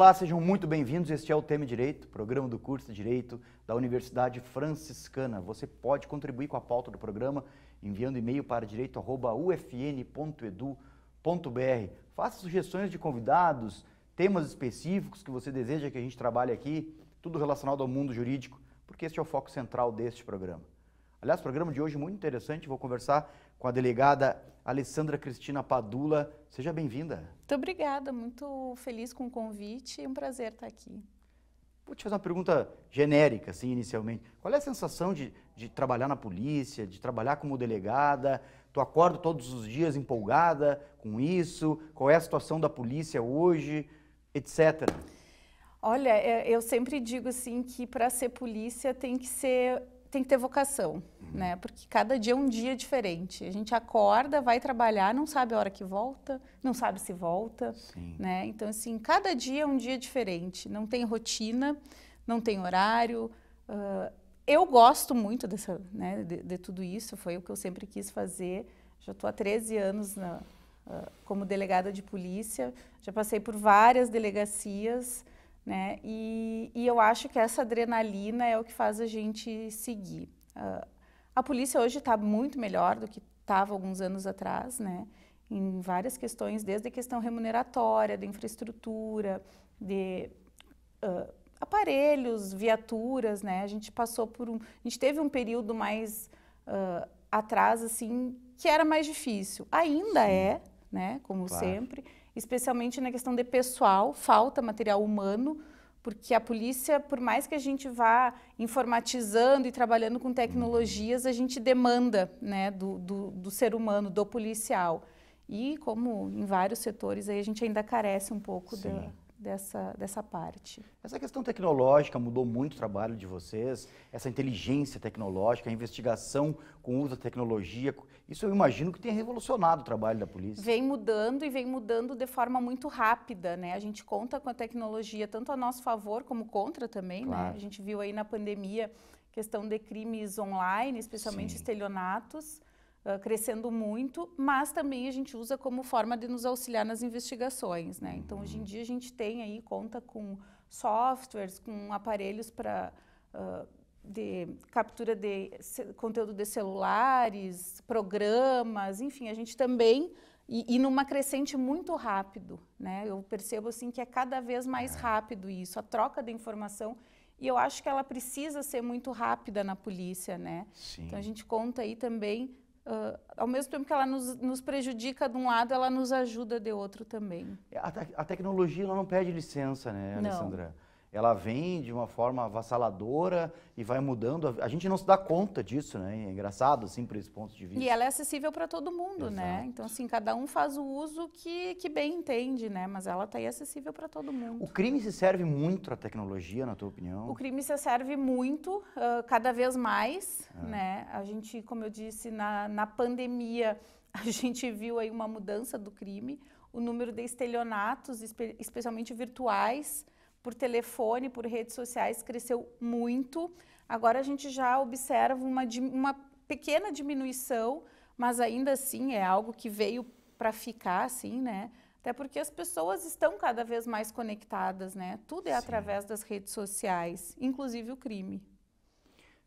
Olá, sejam muito bem-vindos. Este é o Tema Direito, programa do curso de Direito da Universidade Franciscana. Você pode contribuir com a pauta do programa enviando e-mail para direito@ufn.edu.br. Faça sugestões de convidados, temas específicos que você deseja que a gente trabalhe aqui, tudo relacionado ao mundo jurídico, porque este é o foco central deste programa. Aliás, o programa de hoje é muito interessante, vou conversar com a delegada Alessandra Cristina Padula. Seja bem-vinda. Muito obrigada, muito feliz com o convite e é um prazer estar aqui. Vou te fazer uma pergunta genérica, assim, inicialmente. Qual é a sensação de, de trabalhar na polícia, de trabalhar como delegada? Tu acorda todos os dias empolgada com isso? Qual é a situação da polícia hoje, etc.? Olha, é, eu sempre digo assim que para ser polícia tem que ser tem que ter vocação, uhum. né? Porque cada dia é um dia diferente. A gente acorda, vai trabalhar, não sabe a hora que volta, não sabe se volta, Sim. né? Então assim, cada dia é um dia diferente. Não tem rotina, não tem horário. Uh, eu gosto muito dessa, né, de, de, tudo isso. Foi o que eu sempre quis fazer. Já estou há 13 anos na, uh, como delegada de polícia. Já passei por várias delegacias. Né? E, e, eu acho que essa adrenalina é o que faz a gente seguir. Uh, a polícia hoje está muito melhor do que estava alguns anos atrás, né? em várias questões, desde a questão remuneratória, da infraestrutura, de uh, aparelhos, viaturas, né? A gente passou por um, a gente teve um período mais uh, atrás assim que era mais difícil. Ainda Sim. é, né? Como claro. sempre especialmente na questão de pessoal, falta material humano, porque a polícia, por mais que a gente vá informatizando e trabalhando com tecnologias, a gente demanda né, do, do, do ser humano, do policial. E como em vários setores, aí a gente ainda carece um pouco da, dessa, dessa parte. Essa questão tecnológica mudou muito o trabalho de vocês, essa inteligência tecnológica, a investigação com o uso da tecnologia, isso eu imagino que tenha revolucionado o trabalho da polícia. Vem mudando e vem mudando de forma muito rápida, né? A gente conta com a tecnologia tanto a nosso favor como contra também, né? claro. né? A gente viu aí na pandemia questão de crimes online, especialmente Sim. estelionatos, crescendo muito, mas também a gente usa como forma de nos auxiliar nas investigações. Né? Então, hoje em uhum. dia, a gente tem aí, conta com softwares, com aparelhos para. Uh, de captura de conteúdo de celulares, programas, enfim, a gente também e, e, numa crescente muito rápido, né? Eu percebo assim que é cada vez mais é. rápido isso, a troca de informação e eu acho que ela precisa ser muito rápida na polícia, né? Sim. Então a gente conta aí também Uh, ao mesmo tempo que ela nos, nos, prejudica de um lado, ela nos ajuda de outro também. A, te a tecnologia não pede licença, né, Alessandra? Não ela vem de uma forma avassaladora e vai mudando. A gente não se dá conta disso, né? É engraçado, assim, por esse ponto de vista. E ela é acessível para todo mundo, né? Exato. né? Então, assim, cada um faz o uso que, que bem entende, né? Mas ela está aí acessível para todo mundo. O crime se serve muito à tecnologia, na tua opinião? O crime se serve muito, uh, cada vez mais, ah. né? A gente, como eu disse, na, na pandemia, a gente viu aí uma mudança do crime. O número de estelionatos, espe especialmente virtuais, por telefone, por redes sociais, cresceu muito. Agora a gente já observa uma, uma pequena diminuição, mas ainda assim é algo que veio para ficar, assim, né? Até porque as pessoas estão cada vez mais conectadas, né? Tudo é Sim. através das redes sociais, inclusive o crime.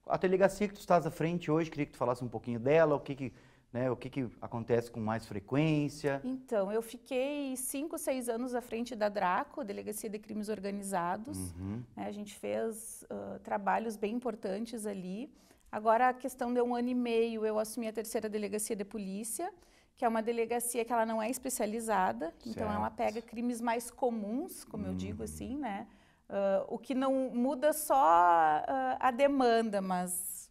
A delegacia que tu estás à frente hoje, queria que tu falasse um pouquinho dela, o que, que né? O que, que acontece com mais frequência? Então, eu fiquei cinco, seis anos à frente da DRACO, Delegacia de Crimes Organizados. Uhum. Né? A gente fez uh, trabalhos bem importantes ali. Agora, a questão de um ano e meio, eu assumi a terceira Delegacia de Polícia, que é uma delegacia que ela não é especializada, certo. então ela pega crimes mais comuns, como uhum. eu digo uhum. assim, né? Uh, o que não muda só uh, a demanda, mas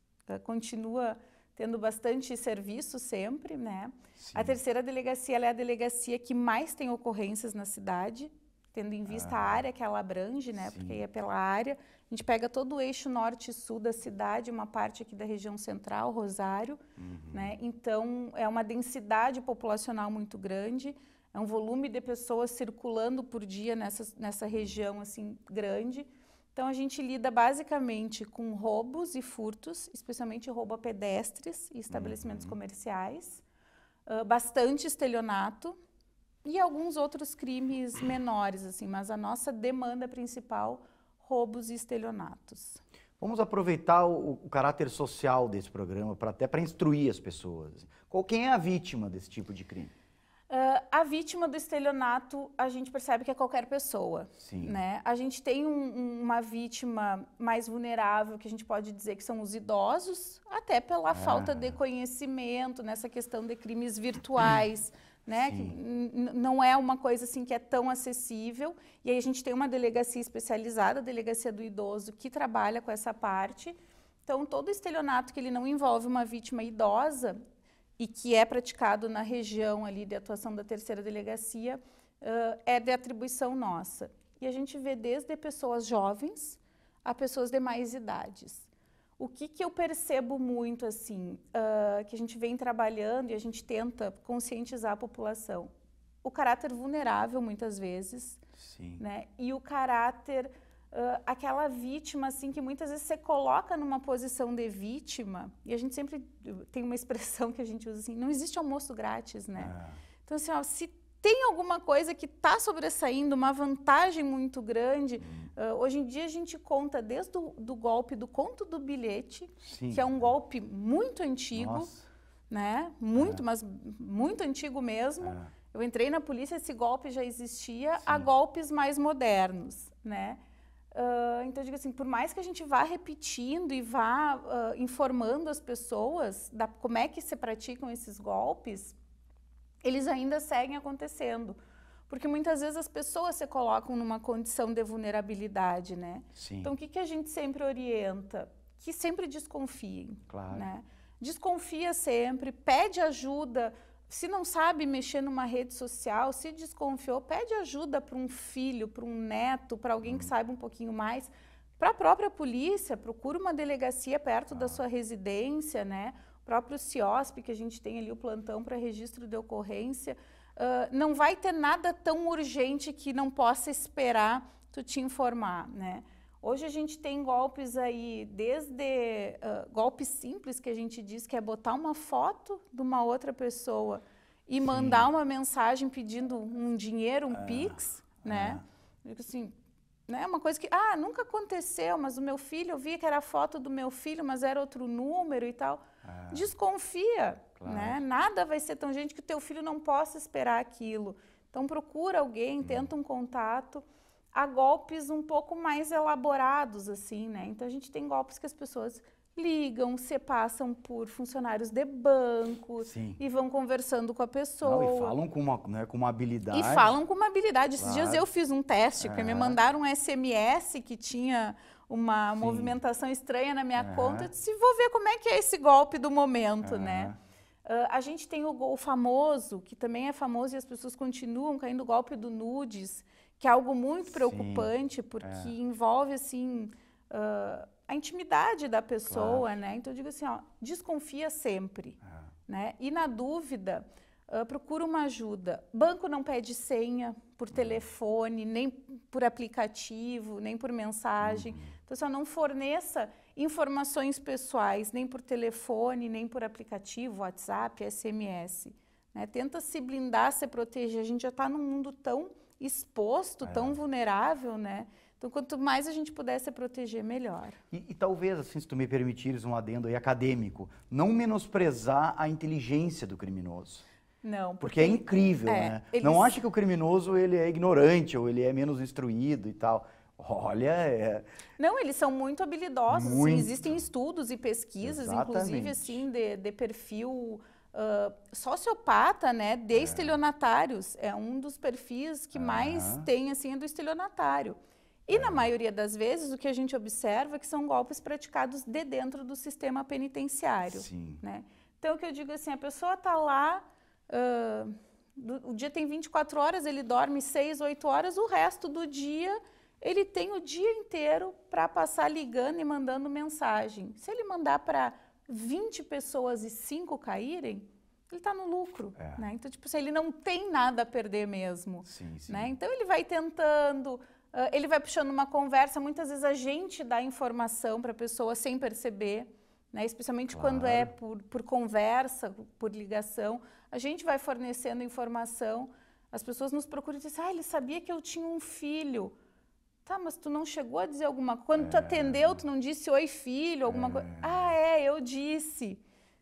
continua tendo bastante serviço sempre, né? Sim. A terceira delegacia é a delegacia que mais tem ocorrências na cidade, tendo em vista ah. a área que ela abrange, né? Sim. Porque é pela área. A gente pega todo o eixo norte e sul da cidade, uma parte aqui da região central, Rosário, uhum. né? Então é uma densidade populacional muito grande. É um volume de pessoas circulando por dia nessa, nessa uhum. região assim grande. Então a gente lida basicamente com roubos e furtos, especialmente roubo a pedestres e estabelecimentos uhum. comerciais, uh, bastante estelionato e alguns outros crimes menores assim, mas a nossa demanda principal roubos e estelionatos. Vamos aproveitar o, o caráter social desse programa para até para instruir as pessoas. Qual quem é a vítima desse tipo de crime? Uh, a vítima do estelionato, a gente percebe que é qualquer pessoa, Sim. né? A gente tem um, uma vítima mais vulnerável, que a gente pode dizer que são os idosos, até pela ah. falta de conhecimento nessa questão de crimes virtuais, né? Que não é uma coisa assim que é tão acessível. E aí a gente tem uma delegacia especializada, a Delegacia do Idoso, que trabalha com essa parte. Então, todo estelionato que ele não envolve uma vítima idosa, e que é praticado na região ali de atuação da terceira delegacia, uh, é de atribuição nossa. E a gente vê desde pessoas jovens a pessoas de mais idades. O que, que eu percebo muito, assim, uh, que a gente vem trabalhando e a gente tenta conscientizar a população? O caráter vulnerável, muitas vezes, Sim. né? E o caráter uh, aquela vítima, assim, que muitas vezes você coloca numa posição de vítima, e a gente sempre tem uma expressão que a gente usa assim, não existe almoço grátis, né? É. Então, assim, ó, se tem alguma coisa que está sobressaindo, uma vantagem muito grande. Uh, hoje em dia a gente conta desde o do golpe do conto do bilhete, Sim. que é um golpe muito antigo, Nossa. né? Muito, é. mas muito antigo mesmo. É. Eu entrei na polícia, esse golpe já existia, Sim. há golpes mais modernos, né? Uh, então, eu digo assim, por mais que a gente vá repetindo e vá uh, informando as pessoas da, como é que se praticam esses golpes, eles ainda seguem acontecendo. Porque muitas vezes as pessoas se colocam numa condição de vulnerabilidade, né? Sim. Então, o que, que a gente sempre orienta? Que sempre desconfiem, claro. né? Desconfia sempre, pede ajuda, se não sabe mexer numa rede social, se desconfiou, pede ajuda para um filho, para um neto, para alguém que uhum. saiba um pouquinho mais. Para a própria polícia, procura uma delegacia perto ah. da sua residência, né? O próprio CIOSP, que a gente tem ali o plantão para registro de ocorrência. Uh, não vai ter nada tão urgente que não possa esperar tu te informar, né? Hoje a gente tem golpes aí, desde uh, golpes simples que a gente diz que é botar uma foto de uma outra pessoa e Sim. mandar uma mensagem pedindo um dinheiro, um é, pix, é. né? assim, né? Uma coisa que, ah, nunca aconteceu, mas o meu filho, eu vi que era a foto do meu filho, mas era outro número e tal. É. Desconfia, claro. né? Nada vai ser tão gente que o teu filho não possa esperar aquilo. Então procura alguém, hum. tenta um contato a golpes um pouco mais elaborados, assim, né? Então a gente tem golpes que as pessoas ligam, se passam por funcionários de banco Sim. e vão conversando com a pessoa. Não, e falam com uma, né, com uma habilidade. E falam com uma habilidade. Claro. Esses dias eu fiz um teste, é. me mandaram um SMS que tinha uma Sim. movimentação estranha na minha é. conta. Eu disse, vou ver como é que é esse golpe do momento, né? é. né? Uh, a gente tem o, o, famoso, que também é famoso e as pessoas continuam caindo, o golpe do nudes, que é algo muito preocupante, Sim, porque é. envolve, assim, uh, a intimidade da pessoa, claro. né? Então, eu digo assim, ó, desconfia sempre, é. né? E na dúvida, uh, procura uma ajuda. Banco não pede senha por é. telefone, nem por aplicativo, nem por mensagem. Uhum. Então, só assim, não forneça informações pessoais, nem por telefone, nem por aplicativo, WhatsApp, SMS. Né? Tenta se blindar, se proteger. A gente já está num mundo tão exposto, é. tão vulnerável, né? Então, quanto mais a gente puder se proteger, melhor. E, e, talvez, assim, se tu me permitires um adendo aí acadêmico, não menosprezar a inteligência do criminoso. Não, porque, porque é incrível, é, né? Eles... Não acha que o criminoso ele é ignorante ou ele é menos instruído e tal. Olha, é... Não, eles são muito habilidosos. Assim, muito. Assim, existem estudos e pesquisas, Exatamente. inclusive, assim, de, de perfil Uh, sociopata, né, de é. estelionatários. É um dos perfis que uhum. mais tem, assim, é do estelionatário. E é. na maioria das vezes, o que a gente observa é que são golpes praticados de dentro do sistema penitenciário. Sim. Né? Então, o que eu digo assim, a pessoa está lá, uh, do, o dia tem 24 horas, ele dorme 6, 8 horas, o resto do dia ele tem o dia inteiro para passar ligando e mandando mensagem. Se ele mandar para 20 pessoas e 5 caírem, ele está no lucro, é. né? Então, tipo, se ele não tem nada a perder mesmo, sim, sim. né? Então, ele vai tentando, uh, ele vai puxando uma conversa, muitas vezes a gente dá informação para a pessoa sem perceber, né? Especialmente claro. quando é por, por conversa, por ligação, a gente vai fornecendo informação, as pessoas nos procuram e dizem, ah, ele sabia que eu tinha um filho, Tá, mas tu não chegou a dizer alguma coisa. Quando é... tu atendeu, tu não disse oi, filho, alguma é... coisa. Ah, é, eu disse.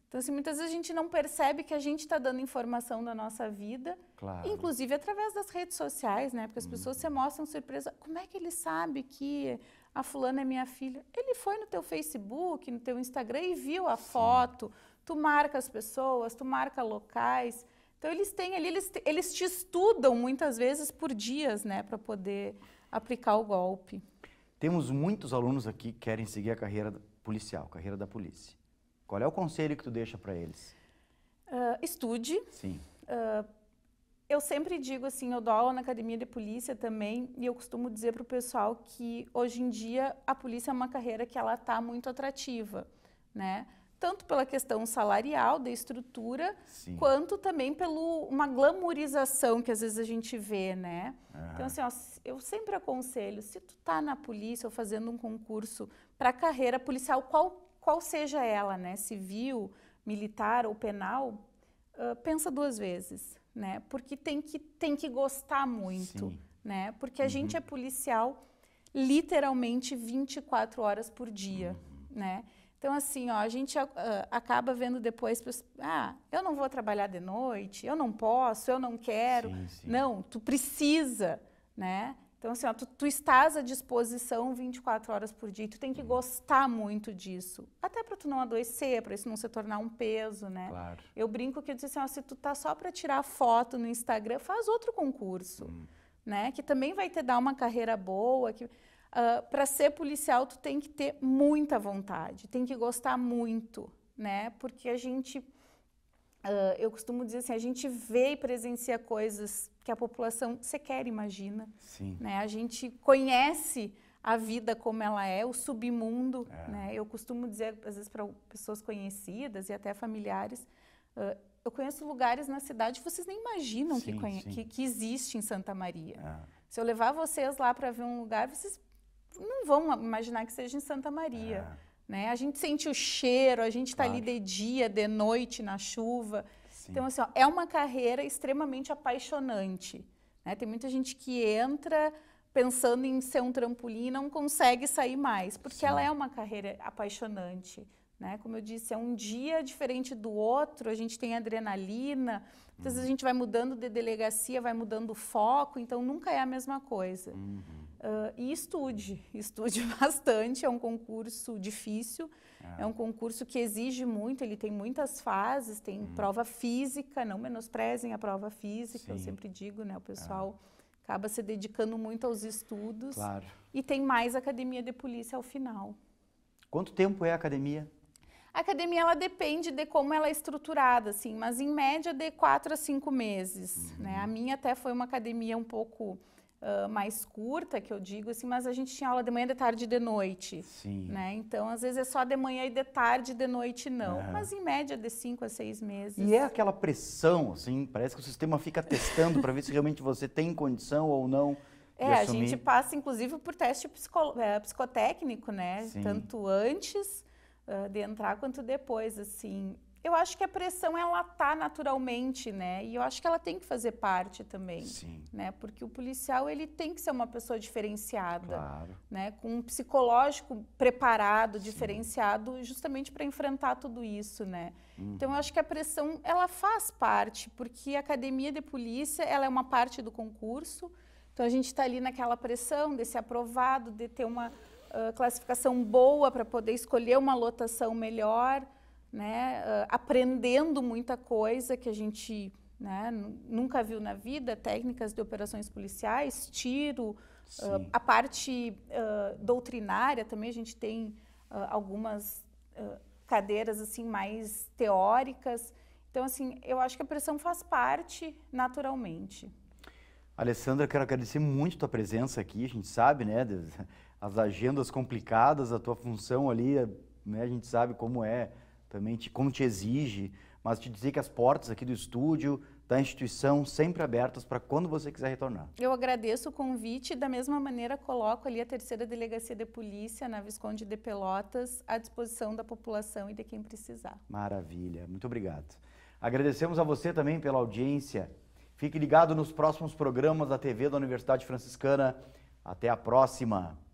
Então, assim, muitas vezes a gente não percebe que a gente está dando informação da nossa vida, claro. inclusive através das redes sociais, né? Porque as hum. pessoas se uhum. mostram surpresas. Como é que ele sabe que a fulana é minha filha? Ele foi no teu Facebook, no teu Instagram e viu a Sim. foto. Tu marca as pessoas, tu marca locais. Então, eles têm ali, eles, eles te estudam muitas vezes por dias, né? Para poder aplicar o golpe. Temos muitos alunos aqui que querem seguir a carreira policial, carreira da polícia. Qual é o conselho que tu deixa para eles? Uh, estude. Sim. Uh, eu sempre digo assim, eu dou aula na academia de polícia também e eu costumo dizer para o pessoal que hoje em dia a polícia é uma carreira que ela tá muito atrativa, né? tanto pela questão salarial da estrutura, Sim. quanto também pelo uma glamorização que às vezes a gente vê, né? Uhum. Então assim, ó, eu sempre aconselho, se tu tá na polícia ou fazendo um concurso para carreira policial, qual qual seja ela, né, civil, militar ou penal, uh, pensa duas vezes, né? Porque tem que tem que gostar muito, Sim. né? Porque a uhum. gente é policial literalmente 24 horas por dia, uhum. né? Então, assim, ó, a gente uh, acaba vendo depois, ah, eu não vou trabalhar de noite, eu não posso, eu não quero. Sim, sim. Não, tu precisa, né? Então, assim, ó, tu, tu, estás à disposição 24 horas por dia, tu tem que uhum. gostar muito disso. Até para tu não adoecer, para isso não se tornar um peso, né? Claro. Eu brinco que eu disse assim, ó, se tu tá só para tirar foto no Instagram, faz outro concurso, uhum. né? Que também vai te dar uma carreira boa, que... Uh, ah, para ser policial, tu tem que ter muita vontade, tem que gostar muito, né? Porque a gente, uh, eu costumo dizer assim, a gente vê e presencia coisas que a população sequer imagina. Sim. Né? A gente conhece a vida como ela é, o submundo, é. né? Eu costumo dizer, às vezes, para pessoas conhecidas e até familiares, uh, eu conheço lugares na cidade que vocês nem imaginam sim, que, que, que, existe em Santa Maria. É. Se eu levar vocês lá para ver um lugar, vocês não vão imaginar que seja em Santa Maria. É. Né? A gente sente o cheiro, a gente está claro. ali de dia, de noite, na chuva. Sim. Então, assim, ó, é uma carreira extremamente apaixonante. Né? Tem muita gente que entra pensando em ser um trampolim e não consegue sair mais, porque Sim. ela é uma carreira apaixonante. Né? Como eu disse, é um dia diferente do outro, a gente tem adrenalina, muitas vezes uhum. a gente vai mudando de delegacia, vai mudando o foco, então nunca é a mesma coisa. Uhum. Uh, e estude, estude bastante. É um concurso difícil, é. é um concurso que exige muito. Ele tem muitas fases, tem hum. prova física. Não menosprezem a prova física, Sim. eu sempre digo, né? O é. pessoal acaba se dedicando muito aos estudos. Claro. E tem mais academia de polícia ao final. Quanto tempo é a academia? A academia ela depende de como ela é estruturada, assim, mas em média de quatro a cinco meses. Uhum. Né? A uhum. minha até foi uma academia um pouco uh, mais curta, que eu digo assim, mas a gente tinha aula de manhã, de tarde e de noite. Sim. Né? Então, às vezes é só de manhã e de tarde, de noite não. É. Mas em média de cinco a seis meses. E é aquela pressão, assim, parece que o sistema fica testando para ver se realmente você tem condição ou não. É, a gente passa, inclusive, por teste psico, é, psicotécnico, né? Sim. Tanto antes uh, de entrar quanto depois, assim. Eu acho que a pressão ela tá naturalmente, né? E eu acho que ela tem que fazer parte também, Sim. né? Porque o policial ele tem que ser uma pessoa diferenciada, claro. né? Com um psicológico preparado, Sim. diferenciado, justamente para enfrentar tudo isso, né? Uhum. Então eu acho que a pressão ela faz parte, porque a academia de polícia ela é uma parte do concurso. Então a gente está ali naquela pressão de ser aprovado, de ter uma uh, classificação boa para poder escolher uma lotação melhor né, uh, aprendendo muita coisa que a gente né, nunca viu na vida, técnicas de operações policiais, tiro, uh, a parte uh, doutrinária também a gente tem algumas cadeiras assim mais teóricas. Então assim, eu acho que a pressão faz parte naturalmente. Alessandra, quero agradecer muito a tua presença aqui. A gente sabe, né, as agendas complicadas, a tua função ali, né, a gente sabe como é também te, como te exige, mas te dizer que as portas aqui do estúdio, da instituição, sempre abertas para quando você quiser retornar. Eu agradeço o convite, da mesma maneira coloco ali a terceira delegacia de polícia na Visconde de Pelotas à disposição da população e de quem precisar. Maravilha, muito obrigado. Agradecemos a você também pela audiência. Fique ligado nos próximos programas da TV da Universidade Franciscana. Até a próxima!